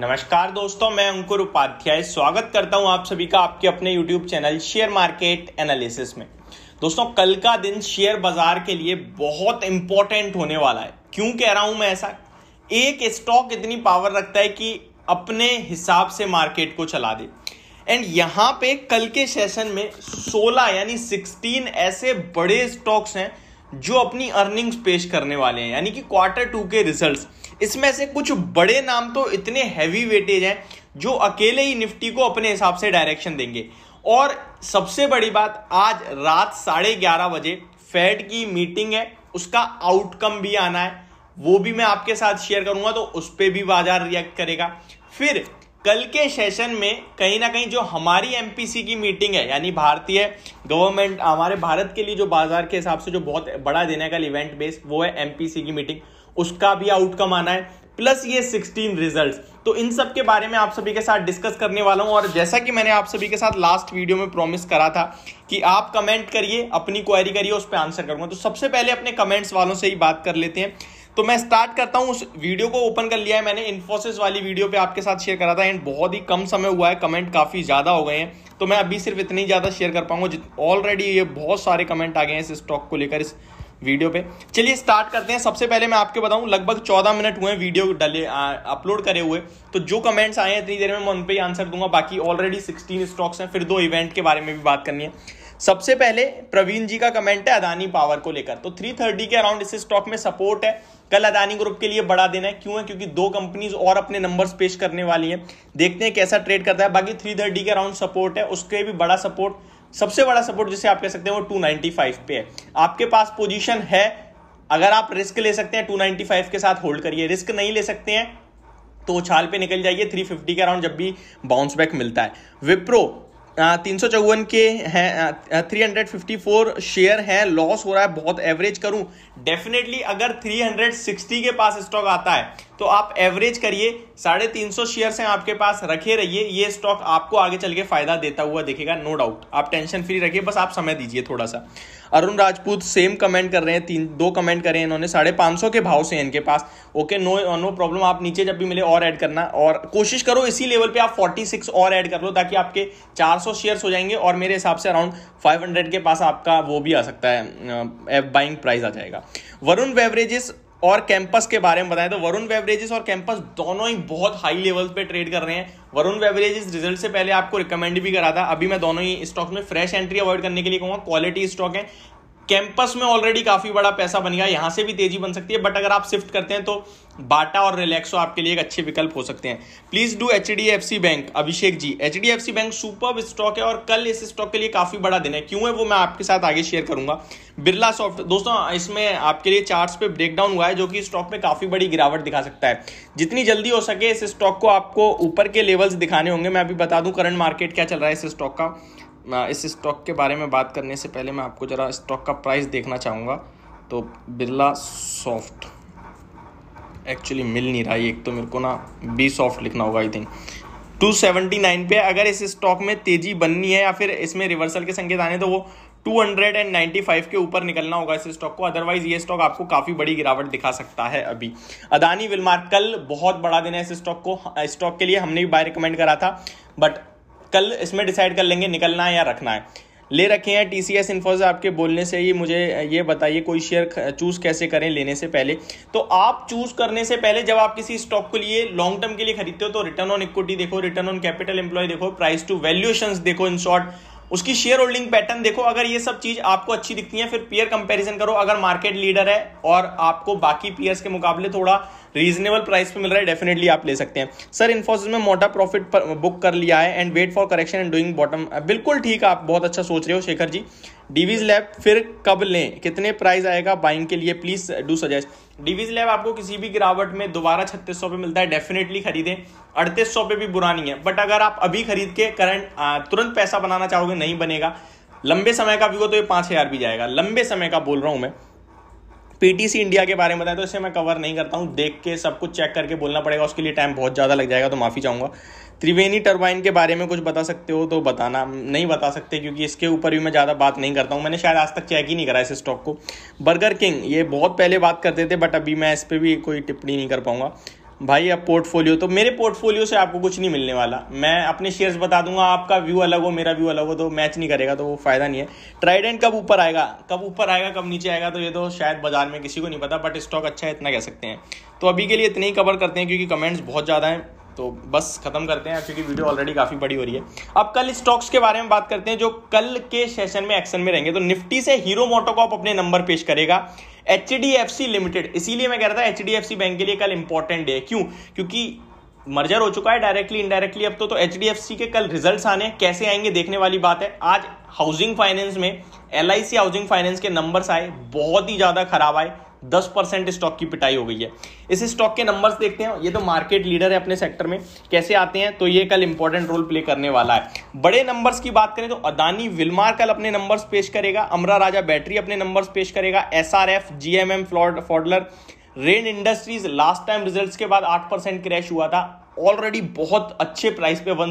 नमस्कार दोस्तों मैं अंकुर उपाध्याय स्वागत करता हूं आप सभी का आपके अपने YouTube channel share market analysis में दोस्तों कल का दिन शेयर बाजार के लिए बहुत इंपॉर्टेंट होने वाला है क्यों कह रहा हूं मैं ऐसा एक स्टॉक इतनी पावर रखता है कि अपने हिसाब से मार्केट को चला दे एंड यहाँ पे कल के सेशन में 16 यानी 16 ऐसे बड़े स्टॉक्स हैं जो अपनी अर्निंग्स पेश करने वाले हैं यानी कि क्वार्टर टू के रिजल्ट्स इसमें से कुछ बड़े नाम तो इतने हैवी वेटेज हैं जो अकेले ही निफ्टी को अपने हिसाब से डायरेक्शन देंगे और सबसे बड़ी बात आज रात साढ़े ग्यारह बजे फेड की मीटिंग है उसका आउटकम भी आना है वो भी मैं आपके साथ शेयर करूंगा तो उस पर भी बाजार रिएक्ट करेगा फिर कल के सेशन में कहीं ना कहीं जो हमारी एम की मीटिंग है यानी भारतीय गवर्नमेंट हमारे भारत के लिए जो बाजार के हिसाब से जो बहुत बड़ा देने का इवेंट बेस वो है एम की मीटिंग उसका भी आउटकम आना है प्लस ये 16 रिजल्ट्स तो इन सब के बारे में आप सभी के साथ डिस्कस करने वाला हूँ और जैसा कि मैंने आप सभी के साथ लास्ट वीडियो में प्रॉमिस करा था कि आप कमेंट करिए अपनी क्वारी करिए उस पर आंसर करूंगा तो सबसे पहले अपने कमेंट्स वालों से ही बात कर लेते हैं तो मैं स्टार्ट करता हूँ उस वीडियो को ओपन कर लिया है मैंने इन्फोसिस वाली वीडियो पे आपके साथ शेयर करा था एंड बहुत ही कम समय हुआ है कमेंट काफ़ी ज़्यादा हो गए हैं तो मैं अभी सिर्फ इतनी ज़्यादा शेयर कर पाऊंगा ऑलरेडी ये बहुत सारे कमेंट आ गए हैं इस स्टॉक को लेकर इस वीडियो पे चलिए स्टार्ट करते हैं सबसे पहले मैं आपके बताऊं लगभग 14 मिनट हुए वीडियो डले अपलोड करे हुए तो जो कमेंट्स आए हैं इतनी देर में मैं उन पर ही आंसर दूंगा बाकी ऑलरेडी 16 स्टॉक्स हैं फिर दो इवेंट के बारे में भी बात करनी है सबसे पहले प्रवीण जी का कमेंट है अदानी पावर को लेकर तो 330 के अराउंड इस स्टॉक में सपोर्ट है कल अदानी ग्रुप के लिए बड़ा दिन है क्यों है क्योंकि दो कंपनीज और अपने नंबर्स पेश करने वाली हैं देखते हैं कैसा ट्रेड करता है बाकी थ्री थर्टी के अराउंड सपोर्ट है उसके भी बड़ा सपोर्ट सबसे बड़ा सपोर्ट जिसे आप कह सकते हैं वो टू पे है आपके पास पोजिशन है अगर आप रिस्क ले सकते हैं टू के साथ होल्ड करिए रिस्क नहीं ले सकते हैं तो उछाल पे निकल जाइए 350 के अराउंड जब भी बाउंस बैक मिलता है विप्रो तीन सौ चौवन के हैं three hundred fifty four share हैं लॉस हो रहा है बहुत एवरेज करूं डेफिनेटली अगर थ्री हंड्रेड सिक्सटी के पास स्टॉक आता है तो आप एवरेज करिए साढ़े तीन सौ शेयर्स हैं आपके पास रखे रहिए ये स्टॉक आपको आगे चल के फायदा देता हुआ देखेगा नो डाउट आप टेंशन फ्री रखिए बस आप समय दीजिए थोड़ा सा अरुण राजपूत सेम कमेंट कर रहे हैं तीन दो कमेंट करें इन्होंने साढ़े पाँच सौ के भाव से इनके पास ओके नो नो प्रॉब्लम आप नीचे जब भी मिले और ऐड करना और कोशिश करो इसी लेवल पे आप 46 और ऐड कर लो ताकि आपके 400 शेयर्स हो जाएंगे और मेरे हिसाब से अराउंड 500 के पास आपका वो भी आ सकता है बाइंग प्राइस आ जाएगा वरुण बेवरेजेस और कैंपस के बारे में बताएं तो वरुण बेवरेजेस और कैंपस दोनों ही बहुत हाई लेवल पे ट्रेड कर रहे हैं वरुण बेवरेजेस रिजल्ट से पहले आपको रिकमेंड भी करा था अभी मैं दोनों ही स्टॉक में फ्रेश एंट्री अवॉइड करने के लिए कहूँगा क्वालिटी स्टॉक है कैंपस में ऑलरेडी काफ़ी बड़ा पैसा बन गया यहां से भी तेजी बन सकती है बट अगर आप शिफ्ट करते हैं तो बाटा और रिलैक्सो आपके लिए एक अच्छे विकल्प हो सकते हैं please do H D F C bank Abhishek ji H D F C bank super stock है और कल इस स्टॉक के लिए काफी बड़ा दिन है क्यों है वो मैं आपके साथ आगे शेयर करूंगा बिरला सॉफ्ट दोस्तों इसमें आपके लिए चार्ट पे ब्रेकडाउन हुआ है जो कि स्टॉक में काफी बड़ी गिरावट दिखा सकता है जितनी जल्दी हो सके इस स्टॉक को आपको ऊपर के लेवल्स दिखाने होंगे मैं अभी बता दूं करंट मार्केट क्या चल रहा है इस स्टॉक का इस स्टॉक के बारे में बात करने से पहले मैं आपको ज़रा स्टॉक का प्राइस देखना चाहूँगा तो बिरला सॉफ्ट एक्चुअली मिल नहीं रहा है एक तो मेरे को ना बी सॉफ्ट लिखना होगा आई थिंक 279 पे अगर इस स्टॉक में तेज़ी बननी है या फिर इसमें रिवर्सल के संकेत आने तो वो 295 के ऊपर निकलना होगा इस स्टॉक को अदरवाइज ये स्टॉक आपको काफ़ी बड़ी गिरावट दिखा सकता है अभी अदानी विलमार कल बहुत बड़ा दिन है इस स्टॉक को स्टॉक के लिए हमने भी बाय रिकमेंड करा था बट कल इसमें डिसाइड कर लेंगे निकलना है या रखना है ले रखे हैं टी सी एस इन्फोज आपके बोलने से ही मुझे ये बताइए कोई शेयर चूज़ कैसे करें लेने से पहले तो आप चूज़ करने से पहले जब आप किसी स्टॉक को लिए लॉन्ग टर्म के लिए खरीदते हो तो रिटर्न ऑन इक्विटी देखो रिटर्न ऑन कैपिटल एम्प्लॉय देखो प्राइस टू वैल्यूएशंस देखो इन शॉर्ट उसकी शेयर होल्डिंग पैटर्न देखो अगर ये सब चीज आपको अच्छी दिखती है फिर पीयर कंपैरिजन करो अगर मार्केट लीडर है और आपको बाकी पीयर्स के मुकाबले थोड़ा रीजनेबल प्राइस पे मिल रहा है डेफिनेटली आप ले सकते हैं सर इन्फोसिस में मोटा प्रॉफिट बुक कर लिया है and wait for correction and doing bottom बिल्कुल ठीक आप बहुत अच्छा सोच रहे हो शेखर जी डिवीज लैब फिर कब लें कितने प्राइस आएगा बाइंग के लिए please do suggest Divi's lab आपको किसी भी गिरावट में दोबारा छत्तीस सौ पे मिलता है डेफिनेटली खरीदें अड़तीस सौ पे भी बुरा नहीं है बट अगर आप अभी खरीद के करंट तुरंत पैसा बनाना चाहोगे नहीं बनेगा लंबे समय का भी हो तो ये पाँच हज़ार भी जाएगा लंबे समय का बोल रहा हूं मैं पीटीसी इंडिया के बारे में बताया तो इसे मैं कवर नहीं करता हूँ देख के सब कुछ चेक करके बोलना पड़ेगा उसके लिए टाइम बहुत ज़्यादा लग जाएगा तो माफ़ी चाहूँगा त्रिवेणी टर्बाइन के बारे में कुछ बता सकते हो तो बताना नहीं बता सकते क्योंकि इसके ऊपर भी मैं ज़्यादा बात नहीं करता हूँ मैंने शायद आज तक चेक ही नहीं करा इस स्टॉक को बर्गर किंग ये बहुत पहले बात करते थे बट अभी मैं इस पर भी कोई टिप्पणी नहीं कर पाऊँगा भाई अब पोर्टफोलियो तो मेरे पोर्टफोलियो से आपको कुछ नहीं मिलने वाला मैं अपने शेयर्स बता दूंगा आपका व्यू अलग हो मेरा व्यू अलग हो तो मैच नहीं करेगा तो वो फायदा नहीं है ट्राइडेंट कब ऊपर आएगा कब ऊपर आएगा कब नीचे आएगा तो ये तो शायद बाजार में किसी को नहीं पता बट स्टॉक अच्छा है इतना कह सकते हैं तो अभी के लिए इतने ही कवर करते हैं क्योंकि कमेंट्स बहुत ज़्यादा हैं तो बस ख़त्म करते हैं क्योंकि वीडियो ऑलरेडी काफ़ी बड़ी हो रही है अब कल स्टॉक्स के बारे में बात करते हैं जो कल के सेशन में एक्शन में रहेंगे तो निफ्टी से हीरो मोटोकॉप अपने नंबर पेश करेगा एच लिमिटेड इसीलिए मैं कह रहा था एच बैंक के लिए कल इंपॉर्टेंट डे क्यों क्योंकि मर्जर हो चुका है डायरेक्टली इनडायरेक्टली अब तो एच तो एच के कल रिजल्ट्स आने कैसे आएंगे देखने वाली बात है आज हाउसिंग फाइनेंस में एल हाउसिंग फाइनेंस के नंबर्स आए बहुत ही ज़्यादा खराब आए दस परसेंट स्टॉक की पिटाई हो गई है इस स्टॉक के नंबर्स देखते हैं ये तो मार्केट लीडर है अपने सेक्टर में कैसे आते हैं तो ये कल इंपॉर्टेंट रोल प्ले करने वाला है बड़े नंबर्स की बात करें तो अदानी विलमार कल अपने नंबर्स पेश करेगा अमरा राजा बैटरी अपने नंबर्स पेश करेगा S R F G M M Pfaudler Rain industries last time result के बाद आठ परसेंट क्रैश हुआ था ऑलरेडी बहुत अच्छे प्राइस पे वन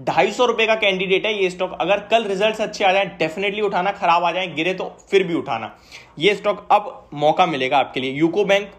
ढाई सौ रुपए का कैंडिडेट है ये स्टॉक अगर कल रिजल्ट्स अच्छे आ जाए डेफिनेटली उठाना खराब आ जाए गिरे तो फिर भी उठाना ये स्टॉक अब मौका मिलेगा आपके लिए यूको बैंक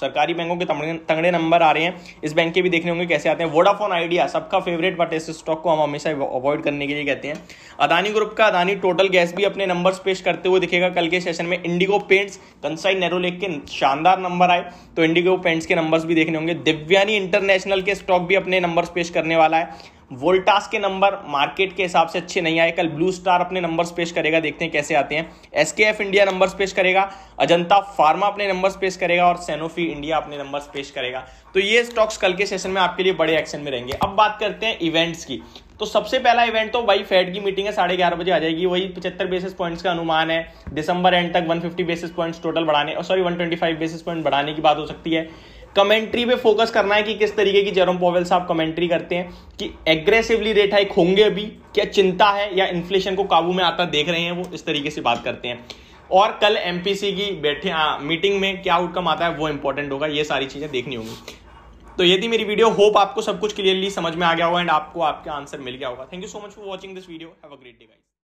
सरकारी बैंकों के तंगड़े तंगड़े नंबर आ रहे हैं इस बैंक के भी देखने होंगे कैसे आते हैं वोडाफोन आइडिया सबका फेवरेट बट इस स्टॉक को हम हमेशा अवॉइड करने के लिए कहते हैं अदानी ग्रुप का अदानी टोटल गैस भी अपने नंबर पेश करते हुए दिखेगा कल के सेशन में इंडिगो पेंट्स कंसाइन नेरोलेक के शानदार नंबर आए तो इंडिगो पेंट्स के नंबर भी देखने होंगे दिव्यानी इंटरनेशनल के स्टॉक भी अपने नंबर पेश करने वाला है वोल्टास के नंबर मार्केट के हिसाब से अच्छे नहीं आए कल ब्लू स्टार अपने नंबर्स पेश करेगा देखते हैं कैसे आते हैं एसकेएफ इंडिया नंबर्स पेश करेगा अजंता फार्मा अपने नंबर्स पेश करेगा और सेनोफी इंडिया अपने नंबर्स पेश करेगा तो ये स्टॉक्स कल के सेशन में आपके लिए बड़े एक्शन में रहेंगे अब बात करते हैं इवेंट्स की तो सबसे पहला इवेंट तो भाई फेड की मीटिंग है साढ़े ग्यारह बजे आ जाएगी वही पचहत्तर बेसिस पॉइंट्स का अनुमान है दिसंबर एंड तक 150 बेसिस पॉइंट्स टोटल बढ़ाने और सॉरी 125 बेसिस पॉइंट बढ़ाने की बात हो सकती है कमेंट्री पे फोकस करना है कि किस तरीके की जेरोम पॉवेल साहब कमेंट्री करते हैं कि एग्रेसिवली रेट हाइक होंगे अभी क्या चिंता है या इन्फ्लेशन को काबू में आता देख रहे हैं वो इस तरीके से बात करते हैं और कल एमपीसी की बैठे आ, हाँ, मीटिंग में क्या आउटकम आता है वो इंपॉर्टेंट होगा ये सारी चीज़ें देखनी होंगी तो ये थी मेरी वीडियो होप आपको सब कुछ क्लियरली समझ में आ गया होगा एंड आपको आपका आंसर मिल गया होगा thank you so much for watching this video have a great day guys